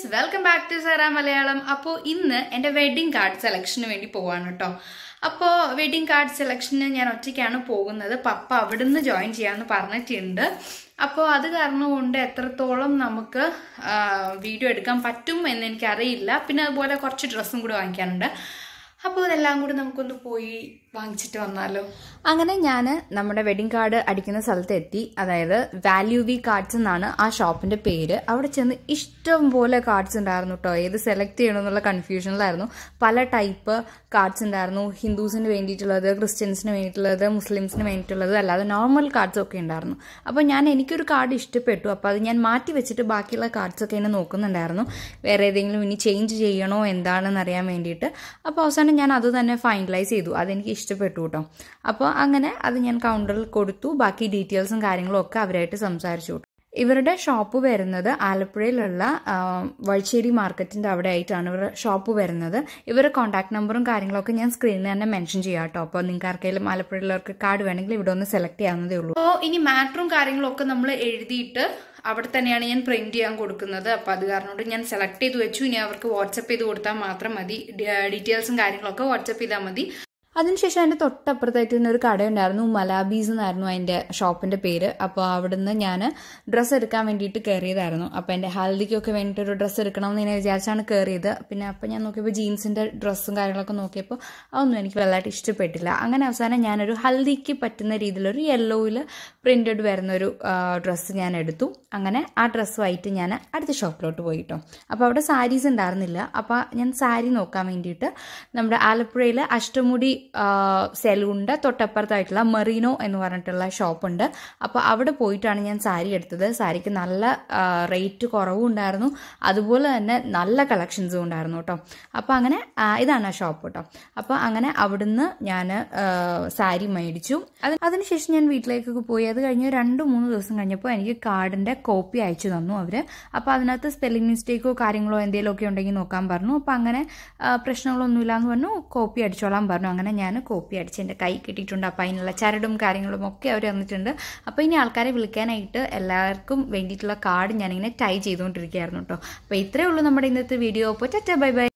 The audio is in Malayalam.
guys welcome back to Sara Malayalam അപ്പോൾ ഇന്ന് എൻ്റെ വെഡ്ഡിങ് കാർഡ് സെലക്ഷന് വേണ്ടി പോവാണ് കേട്ടോ അപ്പോൾ വെഡ്ഡിങ് കാർഡ് സെലക്ഷന് ഞാൻ ഒറ്റയ്ക്കാണ് പോകുന്നത് പപ്പ അവിടുന്ന് ജോയിൻ ചെയ്യാമെന്ന് പറഞ്ഞിട്ടുണ്ട് അപ്പോൾ അത് കാരണം കൊണ്ട് എത്രത്തോളം നമുക്ക് വീഡിയോ എടുക്കാൻ പറ്റും എന്ന് എനിക്കറിയില്ല പിന്നെ അതുപോലെ കുറച്ച് ഡ്രസ്സും കൂടി വാങ്ങിക്കാനുണ്ട് അപ്പോൾ ഇതെല്ലാം കൂടി നമുക്കൊന്ന് പോയി വാങ്ങിച്ചിട്ട് വന്നാലോ അങ്ങനെ ഞാൻ നമ്മുടെ വെഡിങ് കാർഡ് അടിക്കുന്ന സ്ഥലത്ത് എത്തി അതായത് വാല്യൂ വി കാർഡ്സ് എന്നാണ് ആ ഷോപ്പിന്റെ പേര് അവിടെ ചെന്ന് ഇഷ്ടം പോലെ കാർഡ്സ് ഉണ്ടായിരുന്നു കേട്ടോ ഏത് സെലക്ട് ചെയ്യണമെന്നുള്ള കൺഫ്യൂഷനിലായിരുന്നു പല ടൈപ്പ് കാർഡ്സ് ഉണ്ടായിരുന്നു ഹിന്ദുസിന് വേണ്ടിയിട്ടുള്ളത് ക്രിസ്ത്യൻസിന് വേണ്ടിയിട്ടുള്ളത് മുസ്ലിംസിന് വേണ്ടിയിട്ടുള്ളത് അല്ലാതെ നോർമൽ കാർഡ്സ് ഒക്കെ ഉണ്ടായിരുന്നു അപ്പോൾ ഞാൻ എനിക്കൊരു കാർഡ് ഇഷ്ടപ്പെട്ടു അപ്പോൾ അത് ഞാൻ മാറ്റി വെച്ചിട്ട് ബാക്കിയുള്ള കാർഡ്സ് ഒക്കെ എന്നെ നോക്കുന്നുണ്ടായിരുന്നു വേറെ ഏതെങ്കിലും ഇനി ചേഞ്ച് ചെയ്യണോ എന്താണെന്ന് അറിയാൻ വേണ്ടിയിട്ട് അപ്പോൾ അവസാനം ഞാൻ അത് തന്നെ ഫൈനലൈസ് ചെയ്തു അതെനിക്ക് ഇഷ്ടപ്പെട്ടു കേട്ടോ അപ്പോൾ അങ്ങനെ അത് ഞാൻ കൗണ്ടറിൽ കൊടുത്തു ബാക്കി ഡീറ്റെയിൽസും കാര്യങ്ങളും ഒക്കെ അവരായിട്ട് സംസാരിച്ചു ഇവരുടെ ഷോപ്പ് വരുന്നത് ആലപ്പുഴയിലുള്ള വഴിച്ചേരി മാർക്കറ്റിൻ്റെ അവിടെ ആയിട്ടാണ് ഇവരുടെ ഷോപ്പ് വരുന്നത് ഇവരുടെ കോൺടാക്ട് നമ്പറും കാര്യങ്ങളൊക്കെ ഞാൻ സ്ക്രീനിൽ തന്നെ മെൻഷൻ ചെയ്യാം കേട്ടോ അപ്പോൾ നിങ്ങൾക്ക് ആർക്കെങ്കിലും ആലപ്പുഴയിലുള്ളവർക്ക് കാർഡ് വേണമെങ്കിൽ ഇവിടെ ഒന്ന് സെലക്ട് ചെയ്യാവുന്നതേ ഉള്ളൂ അപ്പോൾ ഇനി മാറ്ററും കാര്യങ്ങളൊക്കെ നമ്മൾ എഴുതിയിട്ട് അവിടെ തന്നെയാണ് ഞാൻ പ്രിന്റ് ചെയ്യാൻ കൊടുക്കുന്നത് അപ്പോൾ അത് കാരണം ഞാൻ സെലക്ട് ചെയ്ത് വെച്ചു ഇനി അവർക്ക് വാട്സപ്പ് ചെയ്ത് കൊടുത്താൽ മാത്രം മതി ഡീറ്റെയിൽസും കാര്യങ്ങളൊക്കെ വാട്സപ്പ് ചെയ്താൽ മതി അതിനുശേഷം അതിന്റെ തൊട്ടപ്പുറത്തായിട്ട് തന്നെ ഒരു കടയുണ്ടായിരുന്നു മലാബീസ് എന്നായിരുന്നു അതിന്റെ ഷോപ്പിന്റെ പേര് അപ്പോൾ അവിടുന്ന് ഞാൻ ഡ്രസ്സ് എടുക്കാൻ വേണ്ടിയിട്ട് കയറിയതായിരുന്നു അപ്പോൾ എന്റെ ഹൽദിക്കൊക്കെ വേണ്ടിയിട്ട് ഒരു ഡ്രസ്സ് എടുക്കണം എന്ന് ഞാൻ വിചാരിച്ചാണ് കയറിയത് പിന്നെ അപ്പോൾ ഞാൻ നോക്കിയപ്പോൾ ജീൻസിന്റെ ഡ്രസ്സും കാര്യങ്ങളൊക്കെ നോക്കിയപ്പോൾ അതൊന്നും എനിക്ക് വലുതായിട്ട് ഇഷ്ടപ്പെട്ടില്ല അങ്ങനെ അവസാനം ഞാനൊരു ഹൽദിക്ക് പറ്റുന്ന രീതിയിലൊരു യെല്ലോയിൽ വരുന്ന ഒരു ഡ്രസ്സ് ഞാൻ എടുത്തു അങ്ങനെ ആ ഡ്രസ്സുമായിട്ട് ഞാൻ അടുത്ത ഷോപ്പിലോട്ട് പോയി കേട്ടോ അപ്പോൾ അവിടെ സാരീസ് ഉണ്ടായിരുന്നില്ല അപ്പോൾ ഞാൻ സാരി നോക്കാൻ വേണ്ടിയിട്ട് നമ്മുടെ ആലപ്പുഴയിലെ അഷ്ടമുടി സെലൂണിൻ്റെ തൊട്ടപ്പുറത്തായിട്ടുള്ള മെറീനോ എന്ന് പറഞ്ഞിട്ടുള്ള ഷോപ്പുണ്ട് അപ്പോൾ അവിടെ പോയിട്ടാണ് ഞാൻ സാരി എടുത്തത് സാരിക്ക് നല്ല റേറ്റ് കുറവും ഉണ്ടായിരുന്നു അതുപോലെ തന്നെ നല്ല കളക്ഷൻസും ഉണ്ടായിരുന്നു കേട്ടോ അപ്പോൾ അങ്ങനെ ഇതാണ് ആ ഷോപ്പ് കേട്ടോ അപ്പോൾ അങ്ങനെ അവിടുന്ന് ഞാൻ സാരി മേടിച്ചു അത് അതിനുശേഷം ഞാൻ വീട്ടിലേക്കൊക്കെ പോയി അത് കഴിഞ്ഞ് രണ്ട് മൂന്ന് ദിവസം കഴിഞ്ഞപ്പോൾ എനിക്ക് കാർഡിൻ്റെ കോപ്പി അയച്ചു തന്നു അവർ അപ്പോൾ അതിനകത്ത് സ്പെല്ലിംഗ് മിസ്റ്റേക്കോ കാര്യങ്ങളോ എന്തെങ്കിലുമൊക്കെ ഉണ്ടെങ്കിൽ നോക്കാൻ പറഞ്ഞു അപ്പോൾ അങ്ങനെ പ്രശ്നങ്ങളൊന്നുമില്ല എന്ന് പറഞ്ഞു കോപ്പി അടിച്ചോളാൻ പറഞ്ഞു അങ്ങനെ തന്നെയാണ് ഞാൻ കോപ്പി അടിച്ച് എൻ്റെ കൈ കിട്ടിയിട്ടുണ്ട് അപ്പോൾ അതിനുള്ള ചരടും കാര്യങ്ങളും ഒക്കെ അവർ തന്നിട്ടുണ്ട് അപ്പോൾ ഇനി ആൾക്കാരെ വിളിക്കാനായിട്ട് എല്ലാവർക്കും വേണ്ടിയിട്ടുള്ള കാർഡ് ഞാനിങ്ങനെ ടൈ ചെയ്തുകൊണ്ടിരിക്കുകയായിരുന്നു കേട്ടോ അപ്പോൾ ഇത്രയേ ഉള്ളൂ നമ്മുടെ ഇന്നത്തെ വീഡിയോ അപ്പോൾ ടാറ്റാ ബൈ ബൈ